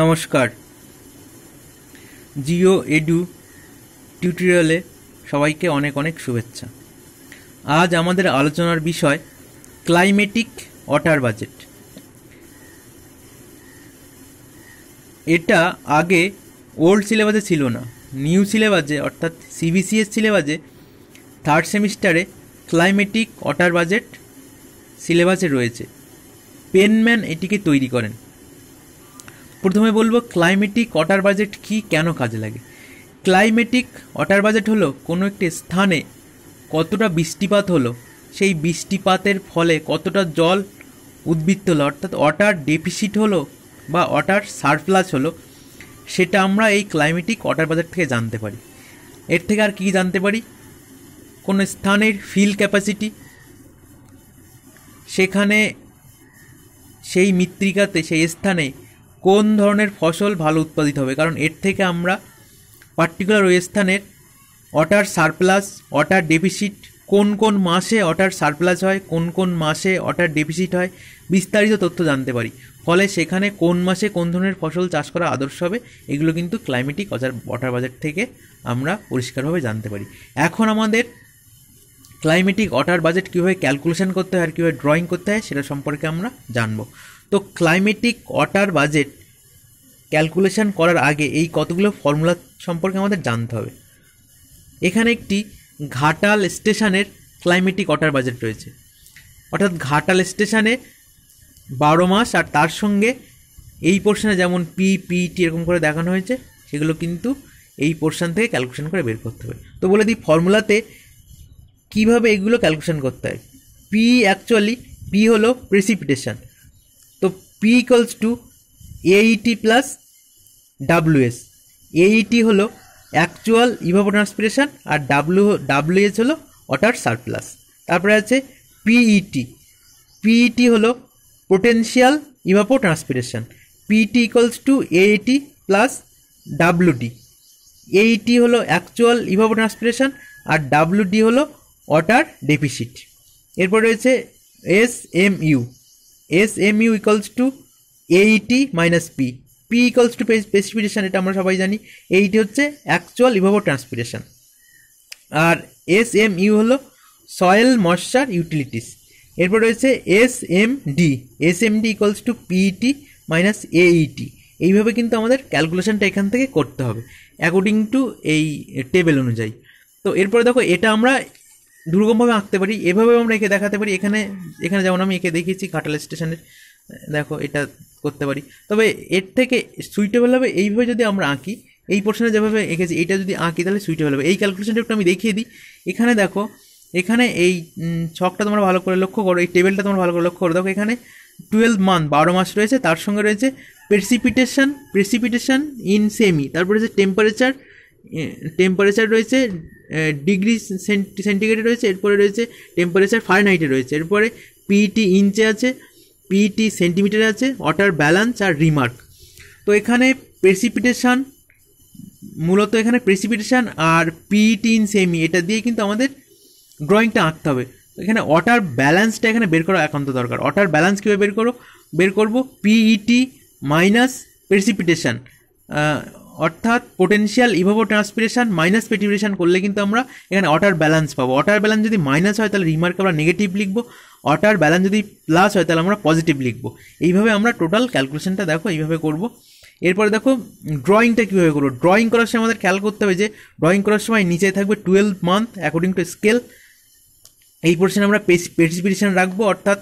নমস্কার জিও এডু টিউটোরিয়ালে সবাইকে অনেক অনেক শুভেচ্ছা আজ আমাদের আলোচনার বিষয় ক্লাইমেটিক ওয়াটার বাজেট এটা আগে ওল্ড সিলেবাসে ছিল না নিউ সিলেবাসে অর্থাৎ সিবিসিএস সিলেবাসে থার্ড সেমিস্টারে ক্লাইমেটিক ওয়াটার বাজেট সিলেবাসে রয়েছে পেনম্যান এটিকে তৈরি করেন প্রথমে বলবো ক্লাইমেটিক ওয়াটার বাজেট কি কেন কাজে লাগে ক্লাইমেটিক ওয়াটার বাজেট হলো কোনো একটি স্থানে কতটা বৃষ্টিপাত হলো সেই বৃষ্টিপাতের ফলে কতটা জল উদ্বৃত্ত হলো অর্থাৎ ওয়াটার ডেফিসিট হলো বা ওয়াটার সারপ্লাস হলো সেটা আমরা এই ক্লাইমেটিক ওয়াটার বাজেট থেকে জানতে পারি এর থেকে আর কী জানতে পারি কোনো স্থানের ফিল ক্যাপাসিটি সেখানে সেই মৃত্তিকাতে সেই স্থানে কোন ধরনের ফসল ভালো উৎপাদিত হবে কারণ এর থেকে আমরা পার্টিকুলার ওই স্থানের অটার সারপ্লাস অটার ডেফিসিট কোন কোন মাসে অটার সারপ্লাস হয় কোন কোন মাসে অটার ডেফিসিট হয় বিস্তারিত তথ্য জানতে পারি ফলে সেখানে কোন মাসে কোন ধরনের ফসল চাষ করা আদর্শ হবে এগুলো কিন্তু ক্লাইমেটিক অজার ওয়াটার বাজার থেকে আমরা পরিষ্কারভাবে জানতে পারি এখন আমাদের ক্লাইমেটিক ওয়াটার বাজেট কীভাবে ক্যালকুলেশন করতে হয় আর কীভাবে ড্রয়িং করতে হয় সেটা সম্পর্কে আমরা জানব তো ক্লাইমেটিক ওয়াটার বাজেট ক্যালকুলেশন করার আগে এই কতগুলো ফর্মুলা সম্পর্কে আমাদের জানতে হবে এখানে একটি ঘাটাল স্টেশনের ক্লাইমেটিক ওয়াটার বাজেট রয়েছে অর্থাৎ ঘাটাল স্টেশনে বারো মাস আর তার সঙ্গে এই পোর্শনে যেমন পি পিটি এরকম করে দেখানো হয়েছে সেগুলো কিন্তু এই পোর্শন থেকে ক্যালকুলেশন করে বের করতে হবে তো বলে দিই ফর্মুলাতে কিভাবে এগুলো ক্যালকুলেশন করতে হয় পি অ্যাকচুয়ালি পি হলো প্রেসিপিটেশন তো P equals to AE plus WS AE হলো অ্যাকচুয়াল ইভাপোট্রান্সপিরেশন আর ডাব্লু ডাব্লুএস হলো ওয়াটার সারপ্লাস তারপরে আছে পিইটি পিইটি e e হলো potential evapotranspiration PT equals to AE plus WD AE হলো অ্যাকচুয়াল ইভাপোট্রান্সপিরেশন আর ডাব্লুডি হলো ওয়াটার ডেফিসিট এরপর রয়েছে S M U S M U equals to AE minus P P equals to specification এটা আমরা সবাই জানি এইটি e হচ্ছে অ্যাকচুয়াল ইভাবো ট্রান্সপিরেশন আর এস এম ইউ হলো সয়েল ময়শ্চার ইউটিলিটিস এরপর রয়েছে S M D S M D equals to PET minus AE এইভাবে কিন্তু আমাদের ক্যালকুলেশানটা এখান থেকে করতে হবে অ্যাকর্ডিং টু এই টেবিল অনুযায়ী তো এরপরে দেখো এটা আমরা দুর্গমভাবে আঁকতে পারি এভাবেও আমরা একে দেখাতে পারি এখানে এখানে যেমন আমি একে দেখিয়েছি ঘাটাল স্টেশনের দেখো এটা করতে পারি তবে এর থেকে সুইটেবল হবে এইভাবে যদি আমরা আঁকি এই পোর্শনে যেভাবে এঁকেছি এটা যদি আঁকি তাহলে সুইটেবল হবে এই ক্যালকুলেশনটা একটু আমি দেখিয়ে দিই এখানে দেখো এখানে এই ছকটা তোমরা ভালো করে লক্ষ্য করো এই টেবিলটা তোমরা ভালো করে লক্ষ্য করো দেখো এখানে টুয়েলভ মান্থ বারো মাস রয়েছে তার সঙ্গে রয়েছে প্রেসিপিটেশন প্রেসিপিটেশন ইন সেমি তারপরে রয়েছে টেম্পারেচার টেম্পারেচার রয়েছে ডিগ্রি সেন্টিগ্রেডে রয়েছে এরপরে রয়েছে টেম্পারেচার ফারেনহাইটে রয়েছে এরপরে পিটি ইঞ্চে আছে পিটি সেন্টিমিটারে আছে ওয়াটার ব্যালান্স আর রিমার্ক তো এখানে প্রেসিপিটেশান মূলত এখানে প্রেসিপিটেশান আর পিটি ইন সেমি এটা দিয়ে কিন্তু আমাদের ড্রয়িংটা আঁকতে হবে এখানে ওয়াটার ব্যালেন্সটা এখানে বের করা একান্ত দরকার ওয়াটার ব্যালেন্স কীভাবে বের করো বের করবো পিইটি মাইনাস প্রেসিপিটেশান অর্থাৎ পোটেন্সিয়াল ইভাবো ট্রান্সপিরেশন মাইনাস পেটিভেশন করলে কিন্তু আমরা এখানে অটার ব্যালেন্স পাবো অটার ব্যালেন্স যদি মাইনাস হয় তাহলে রিমার্ক আমরা নেগেটিভ লিখবো অটার ব্যালেন্স যদি প্লাস হয় তাহলে আমরা পজিটিভ লিখবো এইভাবে আমরা টোটাল ক্যালকুলেশনটা দেখো এইভাবে করবো এরপরে দেখো ড্রয়িংটা কীভাবে করবো ড্রয়িং করার সময় আমাদের খেয়াল করতে হবে যে ড্রয়িং করার সময় নিচে থাকবে twelve month according to scale এই পোর্শনে আমরা পেসি পেসিপিটেশন রাখবো অর্থাৎ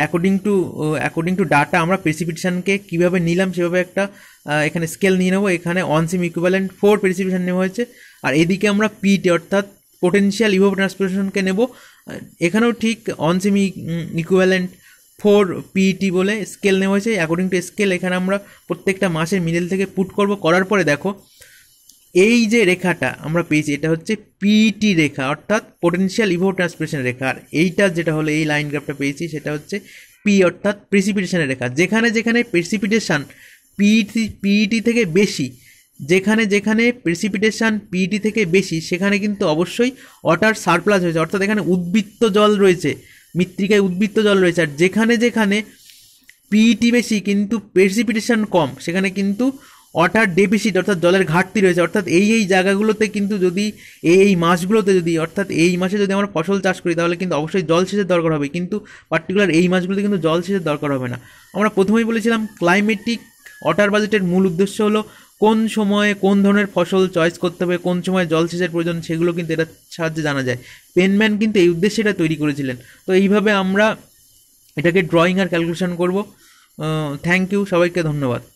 according to according to data আমরা প্রেসিপিটেশানকে কীভাবে নিলাম সেভাবে একটা এখানে স্কেল নিয়ে নেবো এখানে on cm equivalent for precipitation নেওয়া হয়েছে আর এদিকে আমরা পিটি অর্থাৎ পোটেন্সিয়াল ইভো ট্রান্সপোর্টেশনকে নেব এখানেও ঠিক on cm equivalent for PET বলে স্কেল নেওয়া হয়েছে অ্যাকর্ডিং টু স্কেল এখানে আমরা প্রত্যেকটা মাসের মিডেল থেকে পুট করব করার পরে দেখো এই যে রেখাটা আমরা পেয়েছি এটা হচ্ছে পিটি রেখা অর্থাৎ পোটেন্সিয়াল ইভো ট্রান্সপিরেশন রেখা আর এইটা যেটা হলো এই লাইন গ্রাফটা পেয়েছি সেটা হচ্ছে পি অর্থাৎ প্রেসিপিটেশনের রেখা যেখানে যেখানে প্রেসিপিটেশান পিটি পিইটি থেকে বেশি যেখানে যেখানে প্রেসিপিটেশান পিইটি থেকে বেশি সেখানে কিন্তু অবশ্যই ওয়াটার সারপ্লাস হয়েছে অর্থাৎ এখানে উদ্বৃত্ত জল রয়েছে মৃত্তিকায় উদ্বৃত্ত জল রয়েছে আর যেখানে যেখানে পিইটি বেশি কিন্তু প্রেসিপিটেশান কম সেখানে কিন্তু ওয়াটার ডেফিসিট অর্থাৎ জলের ঘাটতি রয়েছে অর্থাৎ এই এই জায়গাগুলোতে কিন্তু যদি এই এই মাসগুলোতে যদি অর্থাৎ এই মাসে যদি আমরা ফসল চাষ করি তাহলে কিন্তু অবশ্যই জলসেচের দরকার হবে কিন্তু পার্টিকুলার এই মাসগুলোতে কিন্তু জলসেচের দরকার হবে না আমরা প্রথমেই বলেছিলাম ক্লাইমেটিক ওয়াটার বাজেটের মূল উদ্দেশ্য হলো কোন সময়ে কোন ধরনের ফসল চয়েস করতে হবে কোন সময় জলসেচের প্রয়োজন সেগুলো কিন্তু এটার সাহায্যে জানা যায় পেনম্যান কিন্তু এই উদ্দেশ্যে এটা তৈরি করেছিলেন তো এইভাবে আমরা এটাকে ড্রয়িং আর ক্যালকুলেশন করব থ্যাংক ইউ সবাইকে ধন্যবাদ